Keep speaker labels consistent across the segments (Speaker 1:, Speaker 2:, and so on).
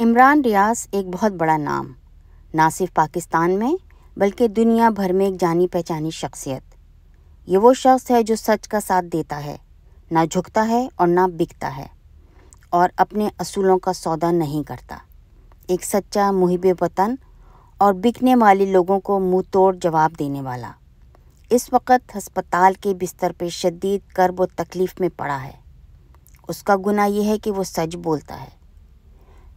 Speaker 1: इमरान रियाज एक बहुत बड़ा नाम ना सिर्फ पाकिस्तान में बल्कि दुनिया भर में एक जानी पहचानी शख्सियत ये वो शख्स है जो सच का साथ देता है ना झुकता है और ना बिकता है और अपने असूलों का सौदा नहीं करता एक सच्चा मुहिब वतन और बिकने वाले लोगों को मुँह तोड़ जवाब देने वाला इस वक्त हस्पताल के बिस्तर पर शदीद कर्ब व तकलीफ़ में पड़ा है उसका गुना यह है कि वो सच बोलता है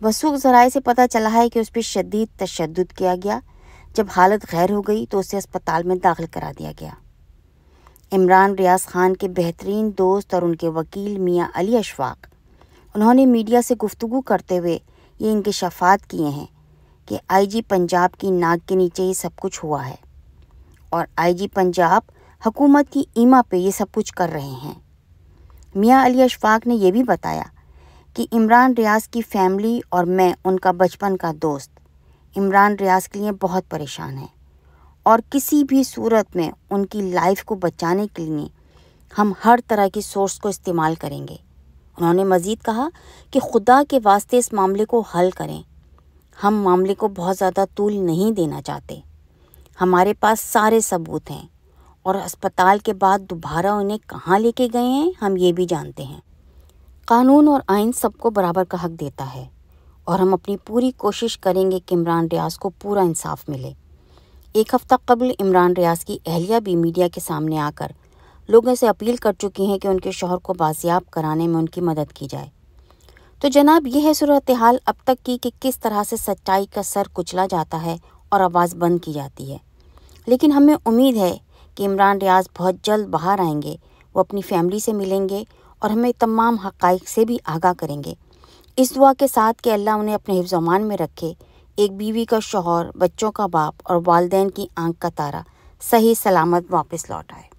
Speaker 1: वसूख जराए से पता चला है कि उस पर शदीद तशद किया गया जब हालत गैर हो गई तो उसे अस्पताल में दाखिल करा दिया गया इमरान रियाज खान के बेहतरीन दोस्त और उनके वकील मियाँ अली अशफाक उन्होंने मीडिया से गुफ्तु करते हुए ये इंकशाफात किए हैं कि आईजी पंजाब की नाक के नीचे ये सब कुछ हुआ है और आईजी पंजाब हुकूमत की ईमा पे ये सब कुछ कर रहे हैं मियाँ अली अशफाक ने यह भी बताया कि इमरान रियाज की फैमिली और मैं उनका बचपन का दोस्त इमरान रियाज के लिए बहुत परेशान है और किसी भी सूरत में उनकी लाइफ को बचाने के लिए हम हर तरह की सोर्स को इस्तेमाल करेंगे उन्होंने मज़ीद कहा कि खुदा के वास्ते इस मामले को हल करें हम मामले को बहुत ज़्यादा तूल नहीं देना चाहते हमारे पास सारे सबूत हैं और अस्पताल के बाद दोबारा उन्हें कहाँ लेके गए हैं हम ये भी जानते हैं कानून और आइन सबको बराबर का हक देता है और हम अपनी पूरी कोशिश करेंगे कि इमरान रियाज को पूरा इंसाफ मिले एक हफ़्ता कबल इमरान रियाज की अहलिया भी मीडिया के सामने आकर लोगों से अपील कर चुकी हैं कि उनके शोहर को बाजियाब कराने में उनकी मदद की जाए तो जनाब यह है सूरत हाल अब तक की कि किस तरह से सच्चाई का सर कुचला जाता है और आवाज़ बंद की जाती है लेकिन हमें उम्मीद है कि इमरान रियाज बहुत जल्द बाहर आएंगे वो अपनी फैमिली से मिलेंगे और हमें तमाम हकाइक से भी आगाह करेंगे इस दुआ के साथ कि अल्लाह उन्हें अपने हिफ्जमान में रखे एक बीवी का शोहर बच्चों का बाप और वालदेन की आंख का तारा सही सलामत वापस लौट आए